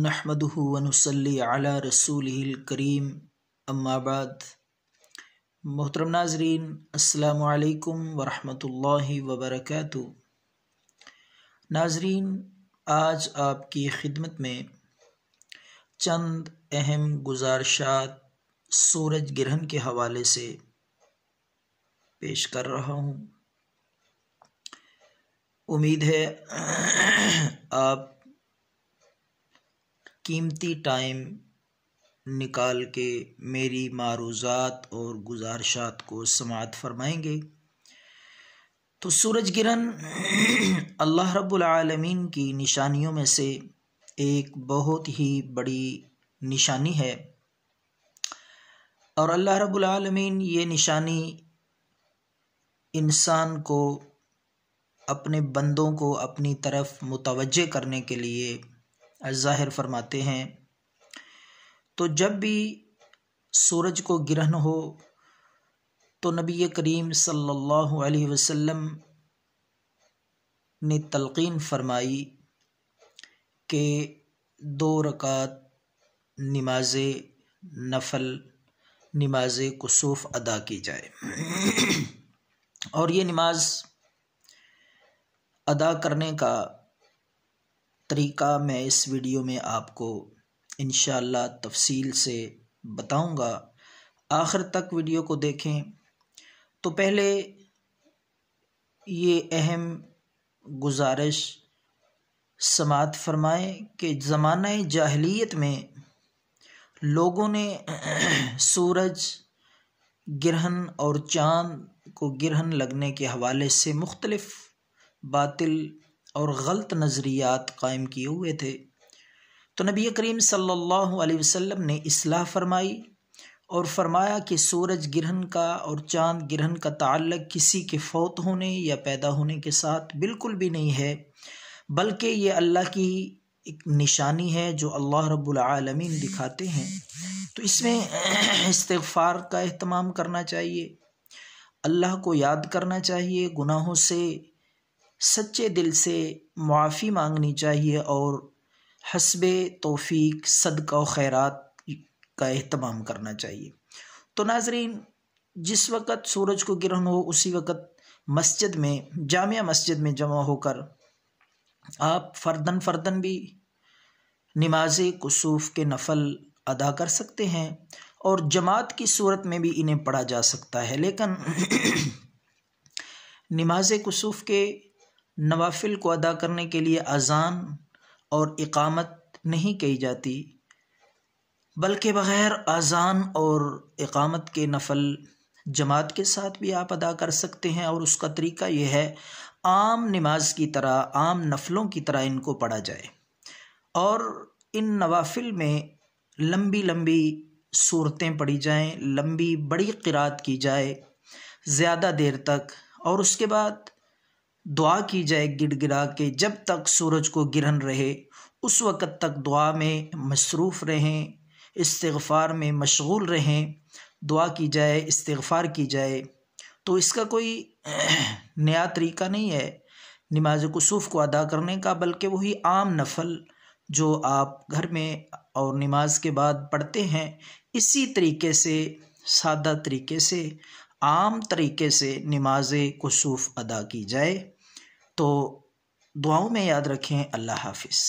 نحمد ون وسلی اعلیٰ رسول الکریم اما بعد محترم ناظرین السلام علیکم ورحمۃ اللہ وبرکاتہ ناظرین آج آپ کی خدمت میں چند اہم گزارشات سورج گرہن کے حوالے سے پیش کر رہا ہوں امید ہے آپ قیمتی ٹائم نکال کے میری معروضات اور گزارشات کو سماعت فرمائیں گے تو سورج گرہن اللہ رب العالمین کی نشانیوں میں سے ایک بہت ہی بڑی نشانی ہے اور اللہ رب العالمین یہ نشانی انسان کو اپنے بندوں کو اپنی طرف متوجہ کرنے کے لیے ظاہر فرماتے ہیں تو جب بھی سورج کو گرہن ہو تو نبی کریم صلی اللہ علیہ وسلم نے تلقین فرمائی کہ دو رکعت نماز نفل نماز کسوف ادا کی جائے اور یہ نماز ادا کرنے کا طریقہ میں اس ویڈیو میں آپ کو انشاءاللہ تفصیل سے بتاؤں گا آخر تک ویڈیو کو دیکھیں تو پہلے یہ اہم گزارش سماعت فرمائیں کہ زمانہ جاہلیت میں لوگوں نے سورج گرہن اور چاند کو گرہن لگنے کے حوالے سے مختلف باطل اور غلط نظریات قائم کیے ہوئے تھے تو نبی کریم صلی اللہ علیہ وسلم نے اصلاح فرمائی اور فرمایا کہ سورج گرہن کا اور چاند گرہن کا تعلق کسی کے فوت ہونے یا پیدا ہونے کے ساتھ بالکل بھی نہیں ہے بلکہ یہ اللہ کی ایک نشانی ہے جو اللہ رب العالمین دکھاتے ہیں تو اس میں استغفار کا اہتمام کرنا چاہیے اللہ کو یاد کرنا چاہیے گناہوں سے سچے دل سے معافی مانگنی چاہیے اور حسب توفیق صدقہ خیرات کا اہتمام کرنا چاہیے تو ناظرین جس وقت سورج کو گرہن ہو اسی وقت مسجد میں جامعہ مسجد میں جمع ہو کر آپ فردن فردن بھی نماز کسوف کے نفل ادا کر سکتے ہیں اور جماعت کی صورت میں بھی انہیں پڑھا جا سکتا ہے لیکن نماز کسوف کے نوافل کو ادا کرنے کے لیے اذان اور اقامت نہیں کہی جاتی بلکہ بغیر اذان اور اقامت کے نفل جماعت کے ساتھ بھی آپ ادا کر سکتے ہیں اور اس کا طریقہ یہ ہے عام نماز کی طرح عام نفلوں کی طرح ان کو پڑھا جائے اور ان نوافل میں لمبی لمبی صورتیں پڑھی جائیں لمبی بڑی قرات کی جائے زیادہ دیر تک اور اس کے بعد دعا کی جائے گڑ گڑا کے جب تک سورج کو گرہن رہے اس وقت تک دعا میں مصروف رہیں استغفار میں مشغول رہیں دعا کی جائے استغفار کی جائے تو اس کا کوئی نیا طریقہ نہیں ہے نماز کسوف کو ادا کرنے کا بلکہ وہی عام نفل جو آپ گھر میں اور نماز کے بعد پڑھتے ہیں اسی طریقے سے سادہ طریقے سے عام طریقے سے نماز کسوف ادا کی جائے تو دعاؤں میں یاد رکھیں اللہ حافظ